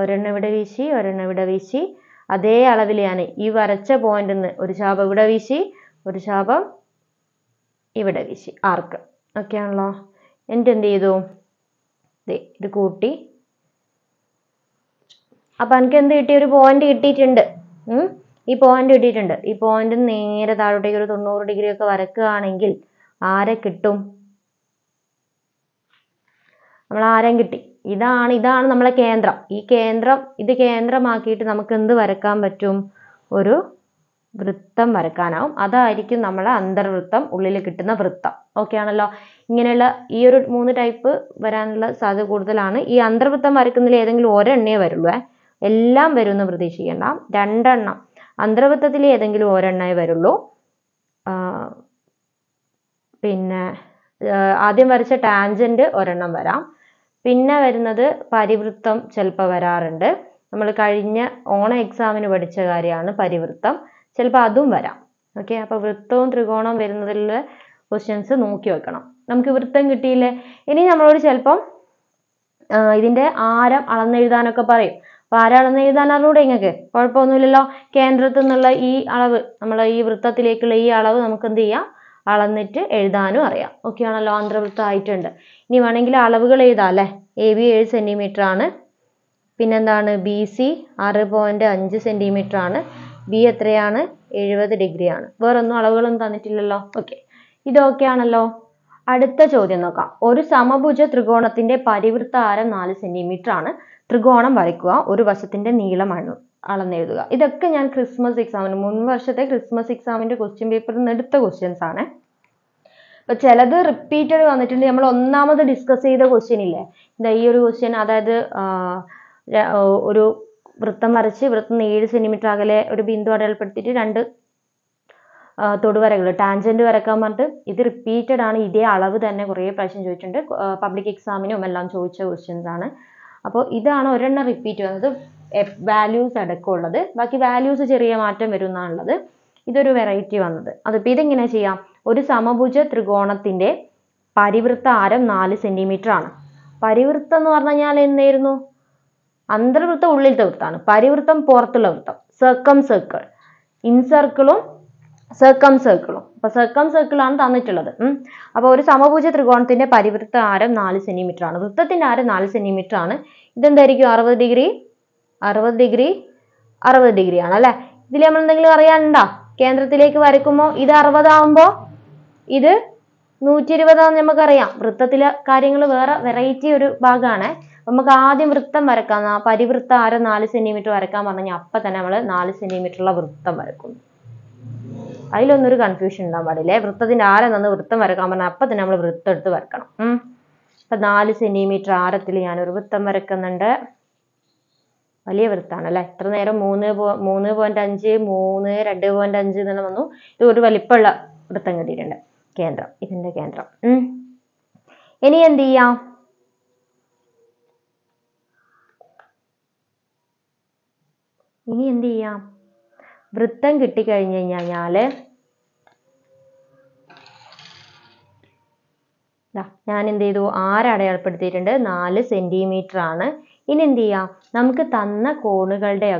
ഒരെണ്ണം ഇവിടെ വീശി ഒരെണ്ണം ഇവിടെ വീശി അതേ അളവിൽ ഞാൻ ഈ വരച്ച പോയിന്റിൽ നിന്ന് ഒരു ശാപം ഇവിടെ വീശി ഒരു ശാപം ഇവിടെ വീശി ആർക്ക് ഓക്കെ ആണല്ലോ എന്റെ എന്ത് ചെയ്തു ഇത് കൂട്ടി അപ്പം എനിക്ക് എന്ത് കിട്ടി ഒരു പോയിന്റ് കിട്ടിയിട്ടുണ്ട് ഈ പോയിന്റ് കിട്ടിയിട്ടുണ്ട് ഈ പോയിന്റ് നേരെ താഴോട്ടേക്ക് ഒരു തൊണ്ണൂറ് ഡിഗ്രി ഒക്കെ വരക്കുകയാണെങ്കിൽ ആരെ കിട്ടും നമ്മൾ ആരെയും കിട്ടി ഇതാണ് ഇതാണ് നമ്മളെ കേന്ദ്രം ഈ കേന്ദ്രം ഇത് കേന്ദ്രമാക്കിയിട്ട് നമുക്ക് എന്ത് വരക്കാൻ പറ്റും ഒരു വൃത്തം വരക്കാനാവും അതായിരിക്കും നമ്മളെ അന്തർവൃത്തം ഉള്ളിൽ കിട്ടുന്ന വൃത്തം ഓക്കെ ആണല്ലോ ഇങ്ങനെയുള്ള ഈ ഒരു മൂന്ന് ടൈപ്പ് വരാനുള്ള സാധ്യത കൂടുതലാണ് ഈ അന്തർവൃത്തം വരക്കുന്നതിൽ ഏതെങ്കിലും ഒരെണ്ണേ വരുള്ളൂ എല്ലാം വരുമെന്ന് പ്രതീക്ഷിക്കേണ്ട രണ്ടെണ്ണം അന്തർവൃത്തത്തിൽ ഏതെങ്കിലും ഒരെണ്ണമേ വരുള്ളൂ പിന്നെ ആദ്യം വരച്ച ടാൻജൻറ്റ് ഒരെണ്ണം വരാം പിന്നെ വരുന്നത് പരിവൃത്തം ചിലപ്പോൾ വരാറുണ്ട് നമ്മൾ കഴിഞ്ഞ ഓണ എക്സാമിന് പഠിച്ച കാര്യമാണ് പരിവൃത്തം ചിലപ്പോൾ അതും വരാം ഓക്കെ അപ്പോൾ വൃത്തവും ത്രികോണവും വരുന്നതിലുള്ള ക്വസ്റ്റ്യൻസ് നോക്കി വെക്കണം നമുക്ക് വൃത്തം കിട്ടിയില്ലേ ഇനി നമ്മളോട് ചിലപ്പം ഇതിന്റെ ആരം അളന്നെഴുതാനൊക്കെ പറയും അപ്പൊ ആരാണെന്ന് എഴുതാൻ അറിഞ്ഞൂടെ നിങ്ങൾക്ക് കുഴപ്പമൊന്നുമില്ലല്ലോ കേന്ദ്രത്തിൽ നിന്നുള്ള ഈ അളവ് നമ്മൾ ഈ വൃത്തത്തിലേക്കുള്ള ഈ അളവ് നമുക്ക് എന്ത് ചെയ്യാം അളന്നിട്ട് എഴുതാനും അറിയാം ഓക്കെ ആണല്ലോ ആന്ധ്രവൃത്തം ആയിട്ടുണ്ട് ഇനി വേണമെങ്കിൽ അളവുകൾ എഴുതാം അല്ലേ എ ബി ഏഴ് സെൻറ്റിമീറ്റർ ആണ് പിന്നെന്താണ് ബി സി ആറ് പോയിൻറ്റ് അഞ്ച് സെൻറ്റിമീറ്റർ ആണ് ബി എത്രയാണ് എഴുപത് ഡിഗ്രി ആണ് വേറൊന്നും അളവുകളൊന്നും തന്നിട്ടില്ലല്ലോ ഓക്കെ ആണല്ലോ അടുത്ത ചോദ്യം നോക്കാം ഒരു സമഭുജ ത്രികോണത്തിന്റെ പരിവൃത്ത ആരം നാല് സെന്റിമീറ്റർ ആണ് ത്രികോണം വരയ്ക്കുക ഒരു വശത്തിന്റെ നീളമാണ് അളന്നെഴുതുക ഇതൊക്കെ ഞാൻ ക്രിസ്മസ് എക്സാമിന് മുൻ വർഷത്തെ ക്രിസ്മസ് എക്സാമിന്റെ ക്വസ്റ്റ്യൻ പേപ്പറിൽ നിന്ന് എടുത്ത ക്വസ്റ്റ്യൻസ് ആണ് അപ്പൊ ചിലത് റിപ്പീറ്റഡ് വന്നിട്ടുണ്ട് നമ്മൾ ഒന്നാമത് ഡിസ്കസ് ചെയ്ത ക്വസ്റ്റ്യൻ ഇല്ലേ ഇതാ ഈ ഒരു ക്വസ്റ്റ്യൻ അതായത് ഒരു വൃത്തം വരച്ച് വൃത്തം ഏഴ് സെന്റിമീറ്റർ അകലെ ഒരു ബിന്ദു അടയാളപ്പെടുത്തിയിട്ട് രണ്ട് തൊടുവരകൾ ടാൻജന്റ് വരക്കാൻ പറഞ്ഞിട്ട് ഇത് റിപ്പീറ്റഡ് ആണ് ഇതേ അളവ് തന്നെ കുറേ പ്രാവശ്യം ചോദിച്ചിട്ടുണ്ട് പബ്ലിക് എക്സാമിനും എല്ലാം ചോദിച്ച ക്വസ്റ്റ്യൻസ് ആണ് അപ്പോൾ ഇതാണ് ഒരെണ്ണം റിപ്പീറ്റ് വന്നത് എഫ് വാല്യൂസ് അടക്കമുള്ളത് ബാക്കി വാല്യൂസ് ചെറിയ മാറ്റം വരുന്നതാണുള്ളത് ഇതൊരു വെറൈറ്റി വന്നത് അതിപ്പോൾ ഇതെങ്ങനെ ചെയ്യാം ഒരു സമഭുജ ത്രികോണത്തിൻ്റെ പരിവൃത്ത ആരം നാല് സെൻറ്റിമീറ്റർ ആണ് പരിവൃത്തം എന്ന് പറഞ്ഞു കഴിഞ്ഞാൽ എന്തായിരുന്നു അന്തർവൃത്തം ഉള്ളിലത്തെ വൃത്തമാണ് പരിവൃത്തം പുറത്തുള്ള വൃത്തം സർക്കം സർക്കിൾ ഇൻസർക്കിളും സർക്കം സർക്കിളും അപ്പൊ സർക്കം സർക്കിളാണ് തന്നിട്ടുള്ളത് അപ്പൊ ഒരു സമഭുജ ത്രികോണത്തിന്റെ പരിവൃത്ത ആരം നാല് സെന്റിമീറ്റർ ആണ് വൃത്തത്തിന്റെ ആരം നാല് സെന്റിമീറ്റർ ആണ് ഇതെന്തായിരിക്കും അറുപത് ഡിഗ്രി അറുപത് ഡിഗ്രി അറുപത് ഡിഗ്രി ആണ് അല്ലെ ഇതിൽ നമ്മൾ എന്തെങ്കിലും അറിയാനുണ്ടോ കേന്ദ്രത്തിലേക്ക് വരയ്ക്കുമ്പോൾ ഇത് അറുപതാവുമ്പോൾ ഇത് നൂറ്റി ഇരുപതാന്ന് നമുക്കറിയാം വൃത്തത്തിലെ കാര്യങ്ങൾ വേറെ വെറൈറ്റി ഒരു ഭാഗമാണ് നമുക്ക് ആദ്യം വൃത്തം വരക്കാം പരിവൃത്ത ആരം നാല് സെന്റിമീറ്റർ വരക്കാൻ പറഞ്ഞു അപ്പൊ തന്നെ നമ്മൾ നാല് സെന്റിമീറ്ററുള്ള വൃത്തം വരക്കും അതിലൊന്നൊരു കൺഫ്യൂഷൻ ഉണ്ടാവാൻ പാടില്ല വൃത്തത്തിന്റെ ആരം തന്ന് വൃത്തം വരക്കാൻ പറഞ്ഞാൽ അപ്പൊ തന്നെ നമ്മൾ വൃത്തം എടുത്ത് വരക്കണം അപ്പൊ നാല് സെന്റിമീറ്റർ ആരത്തിൽ ഞാൻ ഒരു വൃത്തം വരക്കുന്നുണ്ട് വലിയ വൃത്താണ് അല്ലേ എത്ര നേരം മൂന്ന് പോ മൂന്ന് പോയിന്റ് അഞ്ച് മൂന്ന് രണ്ട് പോയിന്റ് അഞ്ച് തന്നെ വന്നു ഇത് ഒരു വലിപ്പമുള്ള വൃത്തം കിട്ടിയിട്ടുണ്ട് കേന്ദ്രം ഇതിന്റെ കേന്ദ്രം ഇനി എന്ത് ചെയ്യാം ഇനി എന്ത് ചെയ്യാം വൃത്തം കിട്ടിക്കഴിഞ്ഞ് കഴിഞ്ഞാൽ ഞാൻ എന്ത് ചെയ്തു ആറ് അടയാളപ്പെടുത്തിയിട്ടുണ്ട് നാല് സെന്റിമീറ്റർ ആണ് ഇനി എന്ത് ചെയ്യാം നമുക്ക് തന്ന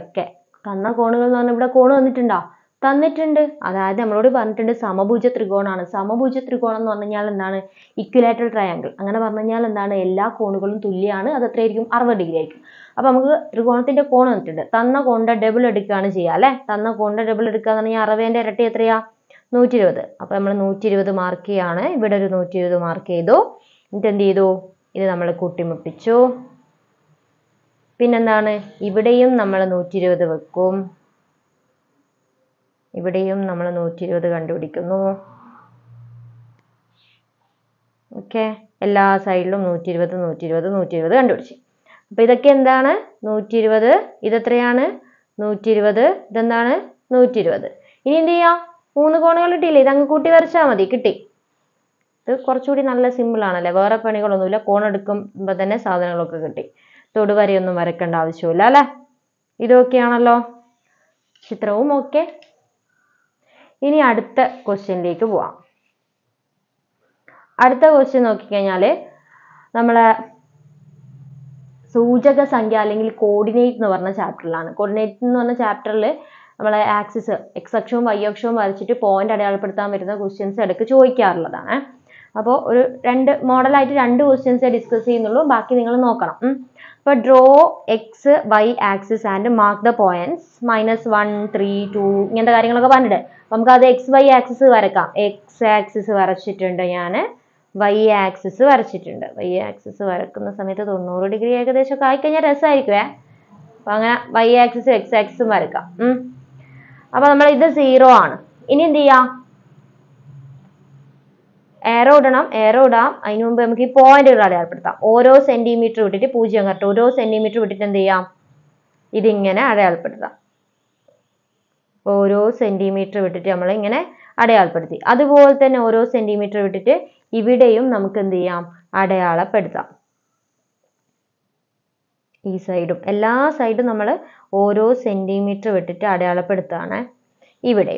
ഒക്കെ തന്ന കോണുകൾ എന്ന് പറഞ്ഞാൽ ഇവിടെ കോണ് വന്നിട്ടുണ്ടോ തന്നിട്ടുണ്ട് അതായത് നമ്മളോട് പറഞ്ഞിട്ടുണ്ട് സമഭുജ ത്രികോണമാണ് സമഭുജ ത്രികോണം എന്ന് പറഞ്ഞു കഴിഞ്ഞാൽ എന്താണ് ഇക്വലാറ്റൽ ട്രയാങ്കിൾ അങ്ങനെ പറഞ്ഞു കഴിഞ്ഞാൽ എന്താണ് എല്ലാ കോണുകളും തുല്യമാണ് അത് എത്രയായിരിക്കും അറുപത് ഡിഗ്രി ആയിരിക്കും അപ്പൊ നമുക്ക് ത്രികോണത്തിന്റെ കോൺ തന്നിട്ടുണ്ട് തന്ന കോണിന്റെ ഡബിൾ എടുക്കുകയാണ് ചെയ്യുക അല്ലെ തന്ന കോണിന്റെ ഡബിൾ എടുക്കുക എന്ന് പറഞ്ഞാൽ അറുപതിൻ്റെ ഇരട്ടി എത്രയാ നൂറ്റി ഇരുപത് അപ്പൊ നമ്മൾ നൂറ്റി ഇരുപത് മാർക്ക് ചെയ്യാണ് ഇവിടെ ഒരു നൂറ്റി ഇരുപത് മാർക്ക് ചെയ്തു എന്നിട്ട് എന്ത് ചെയ്തു ഇത് നമ്മൾ കൂട്ടിമുട്ടിച്ചു പിന്നെന്താണ് ഇവിടെയും നമ്മൾ നൂറ്റി ഇരുപത് വെക്കും ഇവിടെയും നമ്മൾ നൂറ്റി ഇരുപത് കണ്ടുപിടിക്കുന്നു ഓക്കെ എല്ലാ സൈഡിലും നൂറ്റി ഇരുപത് നൂറ്റി ഇരുപത് നൂറ്റി ഇരുപത് കണ്ടുപിടിച്ചു അപ്പോൾ ഇതൊക്കെ എന്താണ് നൂറ്റി ഇരുപത് ഇതെത്രയാണ് നൂറ്റി ഇരുപത് ഇതെന്താണ് നൂറ്റി ഇരുപത് ഇനി എന്ത് ചെയ്യാം മൂന്ന് കോണുകൾ കിട്ടിയില്ലേ ഇതങ്ങ് കൂട്ടി വരച്ചാൽ മതി കിട്ടി ഇത് കുറച്ചുകൂടി നല്ല സിമ്പിൾ ആണല്ലേ വേറെ പണികളൊന്നുമില്ല കോൺ എടുക്കുമ്പോൾ തന്നെ സാധനങ്ങളൊക്കെ കിട്ടി തൊടുവരയൊന്നും വരക്കേണ്ട ആവശ്യമില്ല അല്ലേ ഇതൊക്കെയാണല്ലോ ചിത്രവും ഓക്കെ ഇനി അടുത്ത ക്വസ്റ്റ്യനിലേക്ക് പോവാം അടുത്ത ക്വസ്റ്റ്യൻ നോക്കിക്കഴിഞ്ഞാൽ നമ്മളെ സൂചക സംഖ്യ അല്ലെങ്കിൽ കോർഡിനേറ്റ് എന്ന് പറഞ്ഞ ചാപ്റ്ററിലാണ് കോർഡിനേറ്റ് എന്ന് പറഞ്ഞ ചാപ്റ്ററിൽ നമ്മളെ ആക്സിസ് എക്സ് അക്ഷവും വൈ അക്ഷവും വരച്ചിട്ട് പോയിന്റ് അടയാളപ്പെടുത്താൻ വരുന്ന ക്വസ്റ്റ്യൻസ് ഇടയ്ക്ക് ചോദിക്കാറുള്ളതാണ് അപ്പോൾ ഒരു രണ്ട് മോഡലായിട്ട് രണ്ട് ക്വസ്റ്റ്യൻസേ ഡിസ്കസ് ചെയ്യുന്നുള്ളൂ ബാക്കി നിങ്ങൾ നോക്കണം അപ്പോൾ draw X Y axis and mark the points minus one three two ഇങ്ങനത്തെ കാര്യങ്ങളൊക്കെ പറഞ്ഞിട്ട് നമുക്ക് അത് എക്സ് വൈ ആക്സിസ് വരക്കാം എക്സ് ആക്സിസ് വരച്ചിട്ടുണ്ട് ഞാൻ വൈ ആക്സിസ് വരച്ചിട്ടുണ്ട് വൈ ആക്സിസ് വരക്കുന്ന സമയത്ത് തൊണ്ണൂറ് ഡിഗ്രി ഏകദേശം ഏകദേശമൊക്കെ ആയിക്കഴിഞ്ഞാൽ ഏ അപ്പോൾ അങ്ങനെ വൈ ആക്സിസും എക്സ് ആക്സിസും വരക്കാം അപ്പോൾ നമ്മൾ ഇത് സീറോ ആണ് ഇനി എന്ത് ചെയ്യാം ഏറോ ഇടണം ഏറോ ഇടാം അതിന് മുമ്പ് നമുക്ക് ഈ പോയിന്റുകൾ അടയാളപ്പെടുത്താം ഓരോ സെന്റിമീറ്റർ വിട്ടിട്ട് പൂജ്യം കറക്റ്റ് ഓരോ സെന്റിമീറ്റർ വിട്ടിട്ട് എന്ത് ചെയ്യാം ഇതിങ്ങനെ അടയാളപ്പെടുത്താം ഓരോ സെന്റിമീറ്റർ വിട്ടിട്ട് നമ്മൾ ഇങ്ങനെ അടയാളപ്പെടുത്തി അതുപോലെ തന്നെ ഓരോ സെന്റിമീറ്റർ വിട്ടിട്ട് ഇവിടെയും നമുക്ക് എന്ത് ചെയ്യാം അടയാളപ്പെടുത്താം ഈ സൈഡും എല്ലാ സൈഡും നമ്മൾ ഓരോ സെന്റിമീറ്റർ വിട്ടിട്ട് അടയാളപ്പെടുത്താണ് ഇവിടെ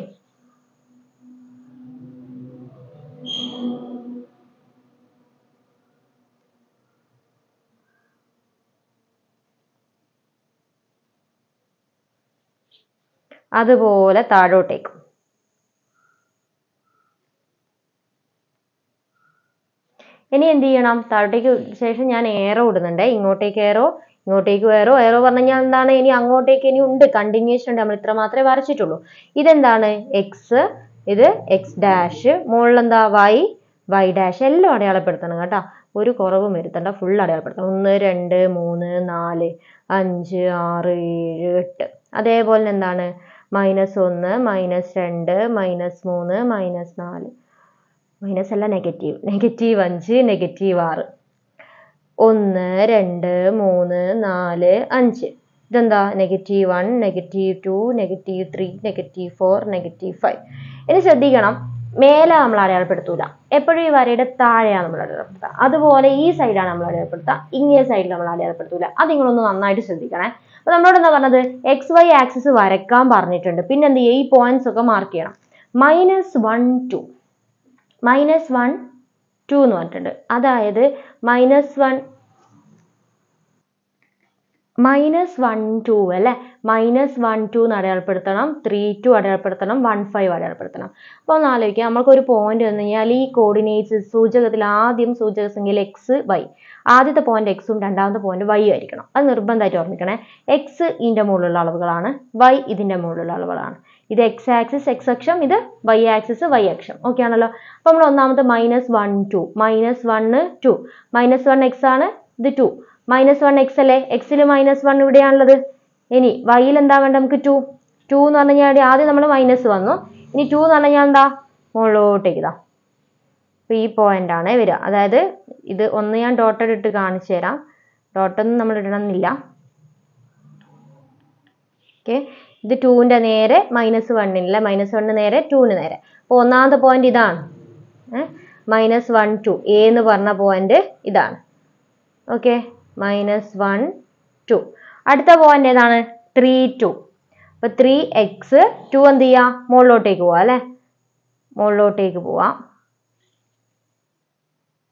അതുപോലെ താഴോട്ടേക്കും ഇനി എന്ത് ചെയ്യണം താഴത്തേക്ക് ശേഷം ഞാൻ ഏറോ ഇടുന്നുണ്ട് ഇങ്ങോട്ടേക്ക് ഏറോ ഇങ്ങോട്ടേക്ക് ഏറോ ഏറോ പറഞ്ഞു കഴിഞ്ഞാൽ എന്താണ് ഇനി അങ്ങോട്ടേക്ക് ഇനി ഉണ്ട് കണ്ടിന്യൂസ് ഉണ്ട് നമ്മൾ ഇത്ര മാത്രമേ വരച്ചിട്ടുള്ളൂ ഇതെന്താണ് എക്സ് ഇത് എക്സ് ഡാഷ് എന്താ വൈ വൈ ഡാഷ് എല്ലാം അടയാളപ്പെടുത്തണം കേട്ടോ ഒരു കുറവും വരുത്തണ്ട ഫുൾ അടയാളപ്പെടുത്തണം ഒന്ന് രണ്ട് മൂന്ന് നാല് അഞ്ച് ആറ് ഏഴ് എട്ട് അതേപോലെ എന്താണ് മൈനസ് ഒന്ന് മൈനസ് രണ്ട് മൈനസ് മൂന്ന് മൈനസ് നാല് മൈനസ് അല്ല നെഗറ്റീവ് നെഗറ്റീവ് അഞ്ച് നെഗറ്റീവ് ആറ് ഒന്ന് രണ്ട് മൂന്ന് നാല് അഞ്ച് ഇതെന്താ negative one negative two negative three negative four negative five ഇനി ശ്രദ്ധിക്കണം മേലെ നമ്മൾ അടയാളപ്പെടുത്തൂല എപ്പോഴും ഈ വരയുടെ താഴെയാണ് നമ്മൾ അടയാളപ്പെടുത്തുക അതുപോലെ ഈ സൈഡാണ് നമ്മൾ അടയാളപ്പെടുത്തുക ഇങ്ങനെ സൈഡിൽ നമ്മൾ അടയാളപ്പെടുത്തൂല അത് നിങ്ങളൊന്ന് നന്നായിട്ട് ശ്രദ്ധിക്കണേ അപ്പോൾ നമ്മളോട് എന്താ പറഞ്ഞത് എക്സ് വൈ ആക്സിസ് വരക്കാൻ പറഞ്ഞിട്ടുണ്ട് പിന്നെ എന്ത് ഈ പോയിന്റ്സ് ഒക്കെ മാർക്ക് ചെയ്യണം minus one two minus one two എന്ന് പറഞ്ഞിട്ടുണ്ട് അതായത് minus one minus one two അല്ലേ മൈനസ് വൺ ടു എന്ന് അടയാളപ്പെടുത്തണം ത്രീ ടു അടയാളപ്പെടുത്തണം വൺ ഫൈവ് അടയാളപ്പെടുത്തണം അപ്പോൾ ഒന്ന് ആലോചിക്കുക നമ്മൾക്കൊരു പോയിന്റ് വന്നു കഴിഞ്ഞാൽ ഈ കോർഡിനേറ്റ്സ് സൂചകത്തിൽ ആദ്യം സൂചക സംഖ്യയിൽ എക്സ് വൈ ആദ്യത്തെ പോയിന്റ് എക്സും രണ്ടാമത്തെ പോയിന്റ് വൈ ആയിരിക്കണം അത് നിർബന്ധമായിട്ട് ഓർമ്മിക്കണേ എക്സ് ഇതിന്റെ മുകളിലുള്ള അളവുകളാണ് വൈ ഇതിന്റെ മുകളിലുള്ള അളവുകളാണ് ഇത് എക്സ് ആക്സിസ് എക്സ് അക്ഷം ഇത് വൈ ആക്സിസ് വൈ അക്ഷം ഓക്കെ ആണല്ലോ അപ്പോൾ നമ്മൾ ഒന്നാമത്തെ minus one two minus one two minus one X ആണ് ഇത് ടു മൈനസ് വൺ എക്സ് അല്ലേ എക്സിൽ മൈനസ് വൺ ഇവിടെയാണുള്ളത് ഇനി വൈയിൽ എന്താ വേണ്ടത് നമുക്ക് ടു ടു എന്ന് പറഞ്ഞു കഴിഞ്ഞാൽ ആദ്യം നമ്മൾ മൈനസ് വന്നു ഇനി ടു എന്ന് പറഞ്ഞു കഴിഞ്ഞാൽ എന്താ മുകളിലോട്ടേക്ക് ഇതാ ഈ പോയിന്റ് ആണ് വരിക അതായത് ഇത് ഒന്ന് ഞാൻ ഡോട്ടഡ് ഇട്ട് കാണിച്ചു തരാം ഡോട്ടൊന്നും നമ്മൾ ഇടണമെന്നില്ല ഓക്കെ ഇത് ടൂവിൻ്റെ നേരെ മൈനസ് വണ്ണിനല്ല മൈനസ് വണ്ണിന് നേരെ ടൂവിന് നേരെ അപ്പോൾ ഒന്നാമത്തെ പോയിന്റ് ഇതാണ് മൈനസ് വൺ ടു എ എന്ന് പറഞ്ഞ പോയിന്റ് ഇതാണ് ഓക്കെ മൈനസ് വൺ ടു അടുത്ത പോയിന്റ് ഏതാണ് ത്രീ ടു അപ്പോൾ ത്രീ എക്സ് ടു എന്ത് ചെയ്യാം മുകളിലോട്ടേക്ക് പോവാം അല്ലേ മുകളിലോട്ടേക്ക് പോവാം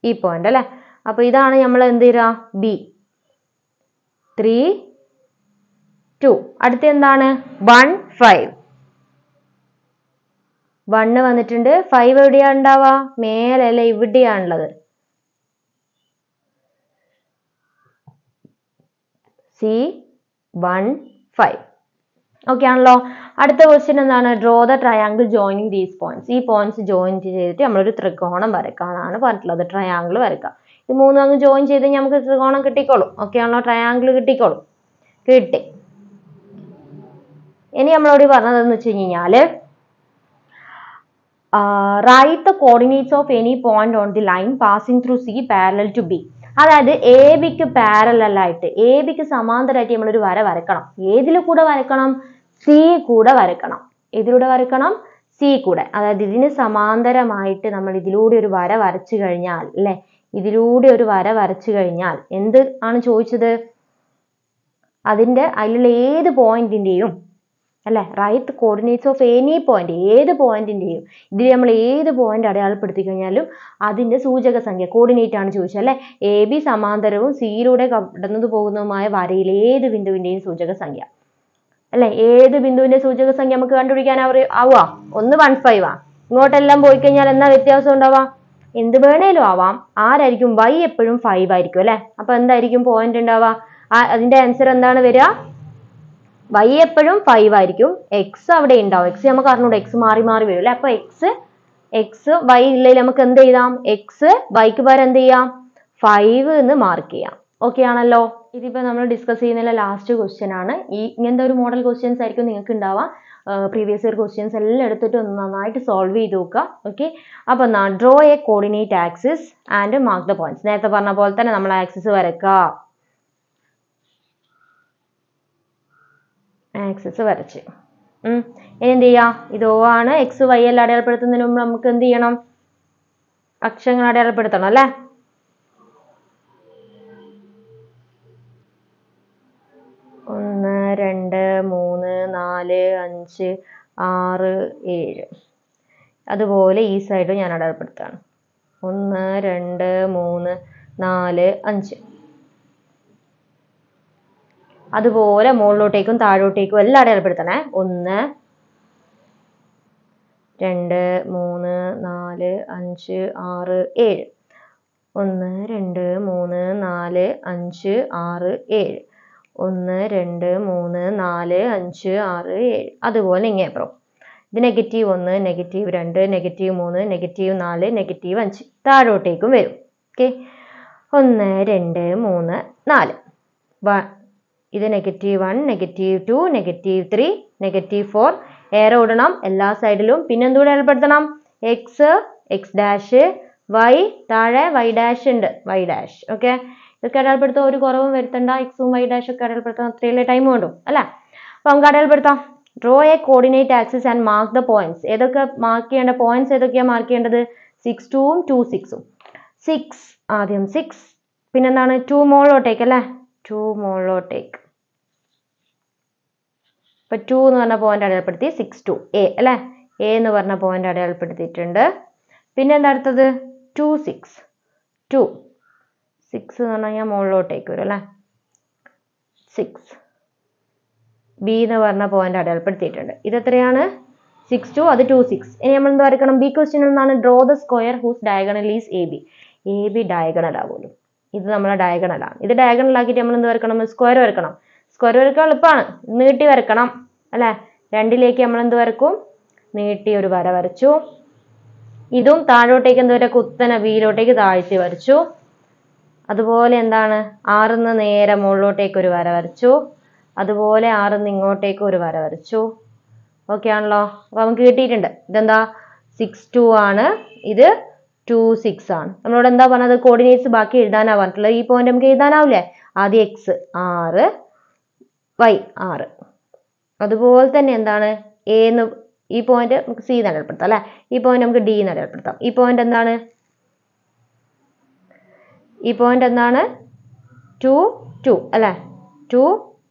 ഈ പോയിന്റ് അല്ലേ അപ്പോൾ ഇതാണ് നമ്മൾ എന്ത് ചെയ്യുക ബി ത്രീ ടു അടുത്ത എന്താണ് വൺ ഫൈവ് വണ്ണ് വന്നിട്ടുണ്ട് ഫൈവ് എവിടെയാണ് ഉണ്ടാവുക മേലല്ല ഇവിടെയാണുള്ളത് സി വൺ ഫൈവ് ഓക്കെ ആണല്ലോ അടുത്ത ക്വസ്റ്റ്യൻ എന്താണ് draw the triangle joining these points ഈ പോയിന്റ്സ് ജോയിൻ ചെയ്തിട്ട് നമ്മളൊരു ത്രികോണം വരക്കാനാണ് പറഞ്ഞിട്ടുള്ളത് ട്രയാങ്കിൾ വരക്കാം ഇത് മൂന്നും അങ്ങ് ജോയിൻ ചെയ്ത് നമുക്ക് ത്രികോണം കിട്ടിക്കോളും ഓക്കെ ആണല്ലോ ട്രയാങ്കിൾ കിട്ടിക്കോളും കിട്ടി ഇനി നമ്മളോട് പറഞ്ഞതെന്ന് വെച്ച് കഴിഞ്ഞാൽ write the coordinates of any point on the line passing through C parallel to B അതായത് എ ബിക്ക് പാരലായിട്ട് എ ബിക്ക് സമാന്തരമായിട്ട് നമ്മളൊരു വര വരക്കണം ഏതിൽ കൂടെ വരക്കണം സി കൂടെ വരക്കണം ഇതിലൂടെ വരക്കണം സി കൂടെ അതായത് ഇതിന് സമാന്തരമായിട്ട് നമ്മൾ ഇതിലൂടെ ഒരു വര വരച്ചു കഴിഞ്ഞാൽ അല്ലെ ഇതിലൂടെ ഒരു വര വരച്ചു കഴിഞ്ഞാൽ എന്ത് ആണ് ചോദിച്ചത് അതിന്റെ അതിലുള്ള ഏത് പോയിന്റിന്റെയും അല്ലേ write coordinates of any point ഏത് പോയിന്റിന്റെയും ഇതിൽ നമ്മൾ ഏത് പോയിന്റ് അടയാളപ്പെടുത്തി കഴിഞ്ഞാലും അതിന്റെ സൂചക സംഖ്യ കോർഡിനേറ്റ് ആണ് ചോദിച്ചത് അല്ലെ എ ബി സമാന്തരവും സിയിലൂടെ കടന്നു പോകുന്നതുമായ വരയിൽ ഏത് ബിന്ദുവിന്റെയും സൂചക സംഖ്യ അല്ലെ ഏത് ബിന്ദുവിന്റെ സൂചക സംഖ്യ നമുക്ക് കണ്ടുപിടിക്കാൻ ആവുക ഒന്ന് വൺ ഫൈവ് ആ ഇങ്ങോട്ടെല്ലാം പോയി കഴിഞ്ഞാൽ എന്നാ വ്യത്യാസം ഉണ്ടാവാം എന്ത് വേണേലും ആവാം ആരായിരിക്കും വൈ എപ്പോഴും ഫൈവ് ആയിരിക്കും അല്ലെ അപ്പൊ എന്തായിരിക്കും പോയിന്റ് ഉണ്ടാവുക അതിന്റെ ആൻസർ എന്താണ് വരിക വൈ എപ്പോഴും ഫൈവ് ആയിരിക്കും എക്സ് അവിടെ ഉണ്ടാവും എക്സ് നമുക്ക് അറിഞ്ഞൂടെ എക്സ് മാറി മാറി വരും അല്ലേ അപ്പൊ എക്സ് എക്സ് വൈ ഇല്ലെങ്കിൽ നമുക്ക് എന്ത് എഴുതാം എക്സ് വൈക്ക് പകരം എന്ത് ചെയ്യാം ഫൈവ് എന്ന് മാർക്ക് ചെയ്യാം ഓക്കെ ആണല്ലോ ഇതിപ്പോ നമ്മൾ ഡിസ്കസ് ചെയ്യുന്ന ലാസ്റ്റ് ക്വസ്റ്റ്യൻ ആണ് ഈ ഇങ്ങനത്തെ ഒരു മോഡൽ ക്വസ്റ്റ്യൻസ് ആയിരിക്കും നിങ്ങൾക്ക് ഉണ്ടാവുക പ്രീവിയസ് ഇയർ ക്വസ്റ്റ്യൻസ് എല്ലാം എടുത്തിട്ട് ഒന്ന് നന്നായിട്ട് സോൾവ് ചെയ്ത് നോക്കുക ഓക്കെ അപ്പോൾ എന്നാ draw a coordinate axis and mark the points നേരത്തെ പറഞ്ഞ പോലെ തന്നെ നമ്മൾ ആക്സിസ് വരക്കുക ആക്സിസ് വരച്ച് ഇനി എന്ത് ചെയ്യുക ഇത് ഒ ആണ് എക്സ് വൈ എല്ലാം അടയാളപ്പെടുത്തുന്നതിന് മുമ്പ് നമുക്ക് എന്ത് ചെയ്യണം അക്ഷങ്ങൾ അടയാളപ്പെടുത്തണം അല്ലേ ഒന്ന് രണ്ട് മൂന്ന് നാല് അഞ്ച് ആറ് ഏഴ് അതുപോലെ ഈ സൈഡും ഞാൻ അടയാളപ്പെടുത്തുകയാണ് ഒന്ന് രണ്ട് മൂന്ന് നാല് അഞ്ച് അതുപോലെ മുകളിലോട്ടേക്കും താഴോട്ടേക്കും എല്ലാം അടയാളപ്പെടുത്തണേ ഒന്ന് രണ്ട് മൂന്ന് നാല് അഞ്ച് ആറ് ഏഴ് ഒന്ന് രണ്ട് മൂന്ന് നാല് അഞ്ച് ആറ് ഏഴ് ഒന്ന് രണ്ട് മൂന്ന് നാല് അഞ്ച് ആറ് ഏഴ് അതുപോലെ ഇങ്ങനെ ഇങ്ങേപ്പുറം ഇത് നെഗറ്റീവ് ഒന്ന് നെഗറ്റീവ് രണ്ട് നെഗറ്റീവ് മൂന്ന് നെഗറ്റീവ് നാല് നെഗറ്റീവ് അഞ്ച് താഴോട്ടേക്കും വരും ഓക്കെ ഒന്ന് രണ്ട് മൂന്ന് നാല് ഇത് negative one negative two negative three negative four ഏറെ ഇടണം എല്ലാ സൈഡിലും പിന്നെ എന്തുകൂടെ ഏർപ്പെടുത്തണം എക്സ് എക്സ് ഡാഷ് വൈ താഴെ വൈ ഡാഷ് ഉണ്ട് വൈ ഡാഷ് ഓക്കെ ഇതൊക്കെ അടയാളപ്പെടുത്താൻ ഒരു കുറവും വരുത്തണ്ട എക്സും വൈ ഡാഷ് ഒക്കെ അടയാളപ്പെടുത്താൻ അത്രയല്ലേ ടൈം വേണ്ടു അല്ല അപ്പോൾ നമുക്ക് അടയാളപ്പെടുത്താം draw a coordinate axis and mark the points ഏതൊക്കെ മാർക്ക് ചെയ്യേണ്ട പോയിന്റ്സ് ഏതൊക്കെയാണ് മാർക്ക് ചെയ്യേണ്ടത് സിക്സ് ടൂവും ടു സിക്സും സിക്സ് ആദ്യം സിക്സ് പിന്നെന്താണ് ടു മോളിലോട്ടേക്ക് അല്ലേ ടു മോളിലോട്ടേക്ക് ഇപ്പൊ ടു എന്ന് പറഞ്ഞ പോയിന്റ് അടയാളപ്പെടുത്തി സിക്സ് ടു എ അല്ലേ എ എന്ന് പറഞ്ഞ പോയിന്റ് അടയാളപ്പെടുത്തിയിട്ടുണ്ട് പിന്നെ എന്താ അടുത്തത് ടു സിക്സ് ടു സിക്സ് എന്ന് പറഞ്ഞാൽ ഞാൻ മുകളിലോട്ടേക്ക് വരും അല്ലെ സിക്സ് ബി എന്ന് പറഞ്ഞ പോയിന്റ് അടയാളപ്പെടുത്തിയിട്ടുണ്ട് എത്രയാണ് സിക്സ് ടു അത് ടു സിക്സ് ഇനി നമ്മൾ എന്താ വരയ്ക്കണം ബി ക്വസ്റ്റ്യൻ എന്താണ് draw the square whose diagonal is A B A B diagonal ആവുമല്ലോ ഇത് നമ്മളെ ഡയഗണലാണ് ഇത് ഡയഗണൽ ആക്കിയിട്ട് നമ്മൾ എന്ത് വരക്കണം സ്ക്വയർ വരക്കണം സ്ക്വയർ വരയ്ക്കാൻ എളുപ്പമാണ് നീട്ടി വരക്കണം അല്ലേ രണ്ടിലേക്ക് നമ്മൾ എന്ത് വരക്കും നീട്ടി ഒരു വര വരച്ചു ഇതും താഴോട്ടേക്ക് എന്തുവരെ കുത്തനെ വീലോട്ടേക്ക് താഴ്ത്തി വരച്ചു അതുപോലെ എന്താണ് ആറുന്ന് നേരെ മുകളിലോട്ടേക്ക് ഒരു വര വരച്ചു അതുപോലെ ആറുന്ന് ഇങ്ങോട്ടേക്ക് ഒരു വര വരച്ചു ഓക്കെ ആണല്ലോ അപ്പോൾ നമുക്ക് കിട്ടിയിട്ടുണ്ട് ഇതെന്താ സിക്സ് ടു ആണ് ഇത് ടു സിക്സ് ആണ് നമ്മളോട് എന്താ പറഞ്ഞത് കോർഡിനേറ്റ്സ് ബാക്കി എഴുതാനാ പറഞ്ഞിട്ടുള്ളത് ഈ പോയിന്റ് നമുക്ക് എഴുതാനാവില്ലേ ആദ്യം എക്സ് ആറ് വൈ ആറ് അതുപോലെ തന്നെ എന്താണ് എ എന്ന് ഈ പോയിന്റ് നമുക്ക് സി എന്ന് അടയാളപ്പെടുത്താം അല്ലെ ഈ പോയിന്റ് നമുക്ക് ഡി എന്ന് അടയാളപ്പെടുത്താം ഈ പോയിന്റ് എന്താണ് ഈ പോയിന്റ് എന്താണ് ടു ടു അല്ലെ ടു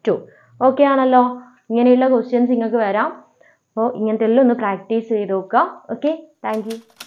ടു ഓക്കെ ആണല്ലോ ഇങ്ങനെയുള്ള ക്വസ്റ്റ്യൻസ് നിങ്ങൾക്ക് വരാം അപ്പോൾ ഇങ്ങനത്തെ എല്ലാം ഒന്ന് പ്രാക്ടീസ് ചെയ്ത് നോക്കുക ഓക്കെ താങ്ക്